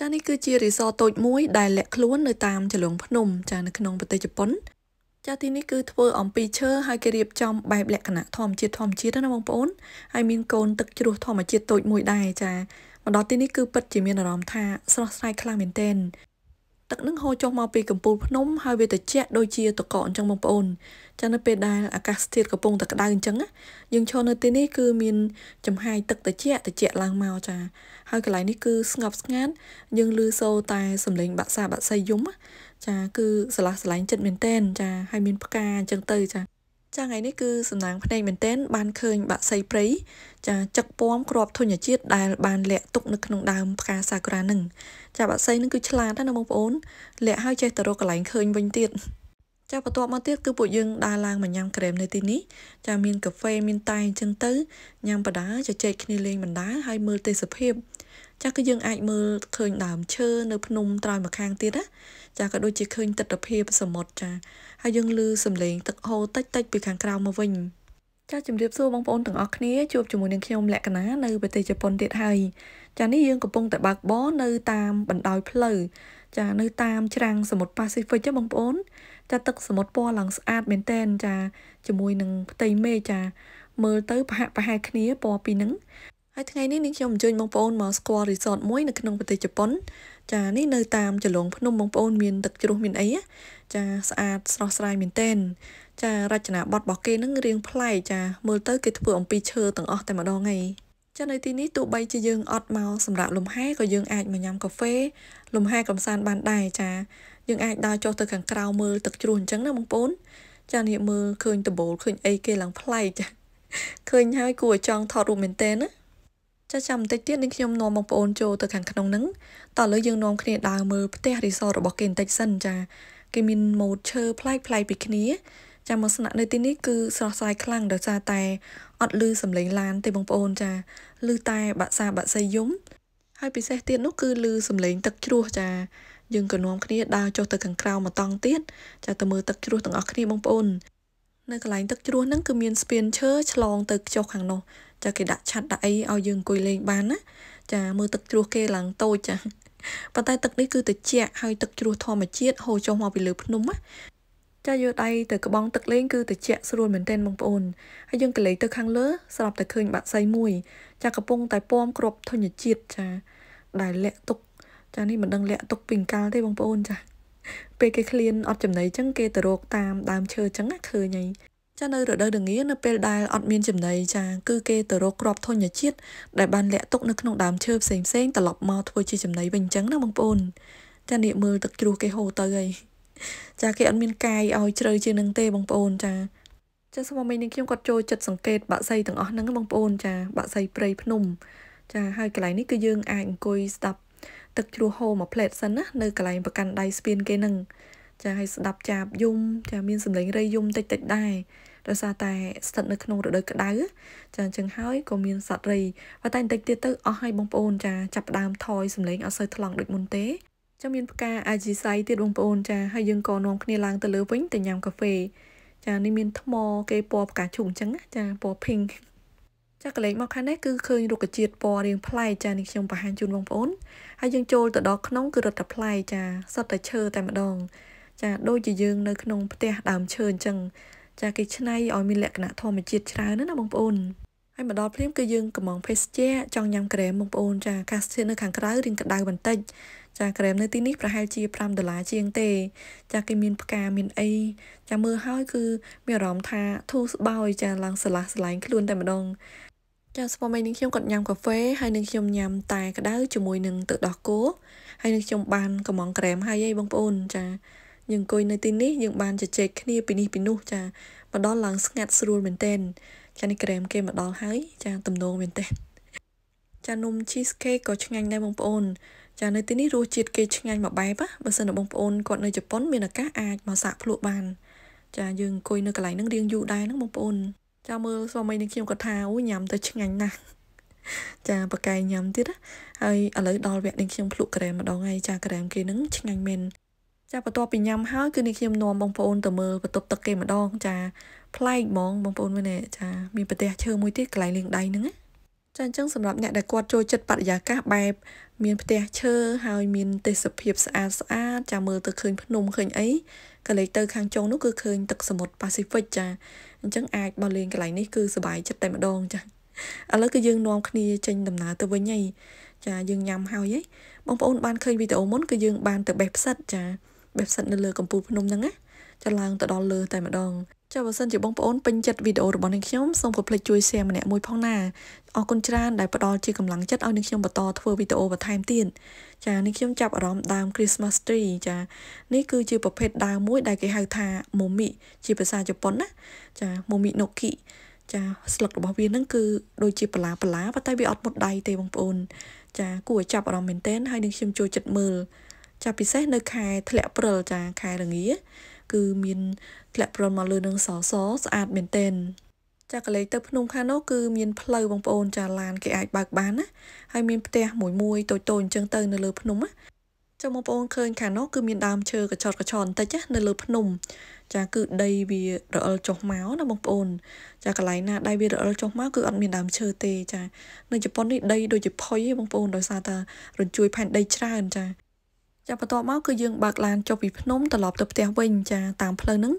ចានេះគឺជារីសតតូចមួយដែលលាក់ខ្លួននៅតាមជ្រលងភ្នំចានៅក្នុងប្រទេសជប៉ុនចាទីនេះគឺធ្វើអំពីឈើហើយគេរៀបចំបែបលក្ខណៈធម្មជាតិធម្មជាតិណាបងប្អូនហើយមានកូនទឹកជ្រោះធម្មជាតិតូចមួយដែរចាមកដល់ទីនេះគឺពិតជាមានអារម្មណ៍ថាស្រស់ស្រាយខ្លាំងមែនទែនទឹកនឹងហូរចុះមកពីកំពូលភ្នំហើយវាត្រជាក់ដូចជាតកកអញ្ចឹងបងប្អូនចឹងនៅពេលដែលអាកាសធាតុកំពុងតែក្តៅអញ្ចឹងយើងឈរនៅទីនេះគឺមានចំហាយទឹកត្រជាក់ត្រជាក់ឡើងមកចាហើយកន្លែងនេះគឺស្ងប់ស្ងាត់យើងឮសូរតែសំឡេងបាក់សាបាក់សៃយំចាគឺស្រឡះស្រឡាញ់ចិត្តមែនតែនចាហើយមានផ្កាអញ្ចឹងទៅចាចាថ្ងៃនេះគឺសំណាងភ្នែកមែនទែនបានឃើញ បាក់សៃព្រៃចាចឹកពំក្របធញ្ញជាតិដែលបានលាក់ទុកនៅក្នុងដើមផ្កាសាគុរ៉ានឹងចាបាក់សៃនឹងគឺឆ្លាតណាបងប្អូនលាក់ហើយចេះទៅរកកន្លែងឃើញវិញទៀតចាបន្ទាប់មកទៀតគឺពួកយើងដើរឡើងមកញ៉ាំក្រែមនៅទីនេះចាមានកាហ្វេមានតែអញ្ចឹងទៅញ៉ាំបដាជជែកគ្នាលេងបណ្ដាហើយមើលទេសភាពចាគឺយើងអាចមើលឃើញដើមឈើនៅភ្នំត្រោយម្ខាងទៀតណាចាក៏ដូចជាឃើញទស្សនភាពសមុទ្រចាហើយយើងឮសំឡេងទឹកហូរតិចតិចពីខាងក្រៅមកវិញចាជម្រាបសួរបងប្អូនទាំងអស់គ្នាជួបជាមួយនឹងខ្ញុំលក្ខណានៅប្រទេសជប៉ុនទៀតហើយចានេះយើងកំពុង តែបើកបរនៅតាមបណ្ដោយផ្លូវចានៅតាមច្រាំងសមុទ្រប៉ាស៊ីហ្វិកចាបងប្អូន ចាទឹកសមុទ្រពណ៌ឡើងស្អាតមែនតែនចាជាមួយនឹងផ្ទៃមេឃចា មើលទៅប្រហាក់ប្រហែលគ្នាពណ៌ពីរនឹងហើយថ្ងៃនេះនេះខ្ញុំអញ្ជើញបងប្អូនមកស្គាល់ resort មួយនៅក្នុងប្រទេសជប៉ុនចានេះនៅតាមចលងភ្នំបងប្អូន មានទឹកជ្រោះមានអីចាស្អាតស្រស់ស្រាយមែនតែនចារចនាប័ទ្មរបស់គេនឹងរៀងប្លែកចាមើលទៅគេធ្វើអំពីឈើទាំងអស់តែម្ដងឯងចានៅទីនេះទោះបីជាយើងអត់មកសម្រាប់លំហែក៏យើងអាចមកញ៉ាំកាហ្វេ លំហែកំសាន្តបានដែរចាយើងអាចដើរចុះទៅខាងក្រៅមើលទឹកជ្រោះអញ្ចឹងណាបងប្អូនចានេះមើលឃើញដំបូលឃើញអីគេឡើងប្លែកចាឃើញហើយគួរឲ្យចង់ថតរូបមែនតើណាចាចាំបន្តិចទៀតនឹងខ្ញុំនាំបងប្អូនចូលទៅខាងក្នុងហ្នឹងតោះឥឡូវយើងនាំគ្នាដើរមើលផ្ទះរីសតរបស់គេបន្តិចសិនចា គេមានម៉ូតឈើប្លែកប្លែកពីគ្នាចាំមកស្នាក់នៅទីនេះគឺស្រស់ស្រាយខ្លាំងដោយសារតែអត់លឺសំឡេងឡានទេបងប្អូនចាលឺតែបាក់សាបាក់សីយំហើយពិសេសទៀតនោះគឺលឺសំឡេងទឹកជ្រោះចាយើងក៏នាំគ្នាដើរចុះទៅខាងក្រៅមកតង់ទៀតចាទៅមើលទឹកជ្រោះទាំងអស់គ្នាបងប្អូននៅកន្លែងទឹកជ្រោះហ្នឹងគឺមានស្ពានឈើឆ្លងទៅខ្ចុះខាងនោះចាគេដាក់ឆ័ត្រដាក់អីឲ្យយើងអង្គុយលេងបានណាចាមើលទឹកជ្រោះគេឡើងតូចចាប៉ុន្តែទឹកនេះគឺត្រជាក់ហើយទឹកជ្រោះធម្មជាតិហូរចុះមកពីលើភ្នំណាចាយកដៃទៅក្បងទឹកលេងគឺត្រជាក់ស្រួលមែនទែនបងប្អូនហើយយើងក៏លេងទៅខាងលើស្រាប់តែឃើញបាក់សៃមួយចាកំពុងតែពំគ្របធញ្ញជាតិចាដែលលាក់ទុកចានេះមិនដឹងលាក់ទុកពីកាលទេបងប្អូនចាពេលគេឃ្លានអត់ចំណីចឹងគេទៅរកតាមដើមឈើចឹងឃើញហើយចានៅរដូវដងានៅពេលដែលអត់មានចំណីចា គឺគេទៅរកគ្រាប់ធញ្ញជាតិដែលបានលាក់ទុកនៅក្នុងដើមឈើផ្សេងផ្សេងត្រឡប់មកធ្វើជាចំណីវិញចឹងណាបងប្អូន ចានេះមើលទឹកជ្រោះគេហូរទៅហើយចាគេអត់មានកាយឲ្យជ្រៅជាងនឹងទេបងប្អូនចាចាសមមីនេះខ្ញុំគាត់ចូលចិត្តសង្កេតបាក់សៃទាំងអស់ហ្នឹងបងប្អូនចាបាក់សៃព្រៃភ្នំចាហើយកន្លែងនេះគឺយើងអាចអង្គុយស្ដាប់ទឹកជ្រោះហូរមួយផ្លេតសិនណានៅកន្លែងប្រកាន់ដៃស្ពានគេនឹងចាឲ្យស្ដាប់ចាបយំចាមានសម្លេងរៃយំតិចតិចដែរដោយសារតែស្ថិតនៅក្នុងរដូវក្តៅចាអញ្ចឹងហើយក៏មានសត្វរៃប៉ុន្តែបន្តិចទៀតទៅអស់ហើយបងប្អូនចាចាប់ដើមថយសម្លេងអត់សូវថ្លង់ដូចមុនទេចាំមានផ្កាអាជីស័យទៀតបងប្អូនចាហើយយើងក៏នាំគ្នាឡើងទៅលើវិញទៅញ៉ាំកាហ្វេចានេះមានថ្មគេពណ៌ផ្កាឈូកអញ្ចឹងចាពណ៌ pink ចាកលេងមកខាងនេះគឺឃើញរុក្ខជាតិពណ៌រាងផ្លែចានេះខ្ញុំបង្ហាញជូនបងប្អូនហើយយើងចូលទៅដល់ក្នុងគឺរត់តែផ្លែចាសត្វតែឈើតែម្ដង ចាដូចជាយើងនៅក្នុងផ្ទះដើមឈើអញ្ចឹងចាគេឆ្នៃឲ្យមានលក្ខណៈធម្មជាតិច្រើនណាបងប្អូនហើយមកដល់ភ្លាមគឺយើងកំងភេសជ្ជៈចង់ញ៉ាំក្រែមបងប្អូនចាកាសធាតុនៅខាងក្រៅរៀងក្តៅបន្តិចចាក្រែមនៅទីនេះប្រហែលជា5ដុល្លារជាងទេ ចាគេមានផ្កាមានអីចាមើលហើយគឺមានអារម្មណ៍ថាធូរស្បើយចាឡើងស្លាស់ស្លាញ់ខ្លួនតែម្ដងចាសស្វាមីនឹងខ្ញុំគាត់ញ៉ាំកាហ្វេហើយនឹងខ្ញុំញ៉ាំតែក្តៅជាមួយនឹងទឹកដោះគោហើយនឹងខ្ញុំបានកំងក្រែមហើយឯងបងប្អូន ចាយើងអង្គុយនៅទីនេះយើងបានជជែកគ្នាពីនេះពីនោះចាមកដល់ឡើងស្ងាត់ស្រួលមែនទែនចានេះក្រែមគេមកដល់ហើយ ចាទំនងមែនទែនចានំ cheese cake ក៏ឆ្ងាញ់ដែរបងប្អូនចានៅទីនេះរសជាតិគេឆ្ងាញ់មួយបែបបើសិនបងប្អូនគាត់នៅជប៉ុនមានឱកាសអាចមកសាកភ្លក់បាន ចាយើងអង្គុយនៅកន្លែងហ្នឹងរៀងយូរដែរហ្នឹងបងប្អូនចាំមើលស្វាមីនឹងខ្ញុំគាត់ថាអូញ៉ាំទៅឆ្ងាញ់ណាស់ចាបកាយញ៉ាំទៀតហើយឥឡូវដល់វគ្គនេះខ្ញុំភ្លក់ក្រែមម្ដងហើយចាក្រែមគេនឹងឆ្ងាញ់មែនចាបន្ទាប់ពីញ៉ាំហើយគឺនេះខ្ញុំនាំបងប្អូនទៅមើលបន្ទប់ទឹកគេម្ដងចាប្លែកហ្មងបងប្អូនមើលណែចាមានប្រទេសឈើមួយទៀតកន្លែងលាងដៃហ្នឹងណាចាអញ្ចឹងសម្រាប់អ្នកដែលគាត់ចូលចិត្តបរិយាកាសបែបមានផ្ទះឈើហើយមានទេសភាពស្អាតស្អាតចាមើលទៅឃើញភ្នំឃើញអីក៏លេខទៅខាងចុងនោះគឺឃើញទឹកសមុទ្រប៉ាស៊ីហ្វិកចាអញ្ចឹងអាចបើលេងកន្លែងនេះគឺសុបាយចិត្តតែម្ដងចាឥឡូវគឺយើងនាំគ្នាចេញដំណើរទៅវិញហើយចាយើងញ៉ាំហើយហីបងប្អូនបានឃើញវីដេអូមុនគឺយើងបានទៅបេះផ្សិតចាបេះផ្សិតនៅលើកំពូលភ្នំហ្នឹងណាចាឡើងទៅដល់លើតែម្ដងចុះបើសិនជាបងប្អូនពេញចិត្តវីដេអូរបស់នាងខ្ញុំសូមកុំភ្លេចជួយ share ម្នាក់មួយផងណាអរគុណច្រើនដែលផ្ដល់ជាកម្លាំងចិត្តឲ្យនាងខ្ញុំបន្តធ្វើវីដេអូបន្ថែមទៀតចានាងខ្ញុំចាប់អារម្មណ៍ដើម Christmas tree ចានេះគឺជាប្រភេទដើមមួយដែលគេហៅថា Momi ជាភាសាជប៉ុនណាចា Momi no ki ចាស្លឹករបស់វានឹងគឺដូចជាបន្លាបន្លាប៉ុន្តែវាអត់មុតដៃទេបងប្អូនចាគួរឲ្យចាប់អារម្មណ៍មែនទែនហើយនាងខ្ញុំចូលចិត្តមើលចាពិសេសនៅខែធ្លាក់ព្រិលចាខែរងាគឺមានធ្លាក់ប្រុនមកលើនឹងសសស្អាតមែនទែនចាកន្លែងទៅភ្នំ ខាងនោះគឺមានផ្លូវបងប្អូនចាឡានគេអាចបើកបានណាហើយមានផ្ទះមួយមួយតូចតូចអញ្ចឹងទៅនៅលើភ្នំណាចាំបងប្អូនឃើញខាងនោះគឺមានដើមឈើកញ្ឆោតកញ្ឆោតបន្តិចណានៅលើភ្នំចាគឺដីវារអិលចុះមកណាបងប្អូនចាកន្លែងណាដីវារអិលចុះមកគឺអត់មានដើមឈើទេចានៅជប៉ុននេះដីដូចជាផុយទេបងប្អូន ដោយសារតែរញ្ជួយផែនដីច្រើនចាចាបន្ទាប់មក គឺយើងបើកឡានចុះពីភ្នំត្រឡប់ទៅផ្ទះវិញចាតាមផ្លូវហ្នឹង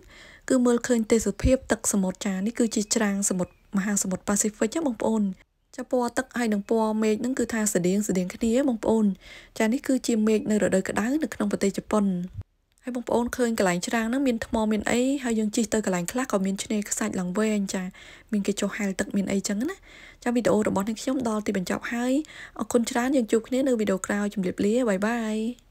គឺមើលឃើញទេសភាពទឹកសមុទ្រចានេះគឺជាច្រាំងសមុទ្រមហាសមុទ្រប៉ាស៊ីហ្វិកណាបងប្អូនចាពណ៌ទឹកហើយនឹងពណ៌មេឃហ្នឹងគឺថាស្រដៀងស្រដៀងគ្នាបងប្អូនចានេះគឺជាមេឃនៅរដូវក្តៅនៅក្នុងប្រទេសជប៉ុនហើយបងប្អូនឃើញកន្លែងច្រាំងហ្នឹងមានថ្មមានអីហើយយើងជិះទៅកន្លែងខ្លះក៏មានឆ្នេរខ្សាច់ឡើងវែងចាមានគេចុះហែលទឹក មានអីចឹងណាចាវីដេអូរបស់នេះខ្ញុំដល់ទីបញ្ចប់ហើយអរគុណច្រើនយើងជួបគ្នានៅវីដេអូក្រោយជម្រាបលាបាយបាយ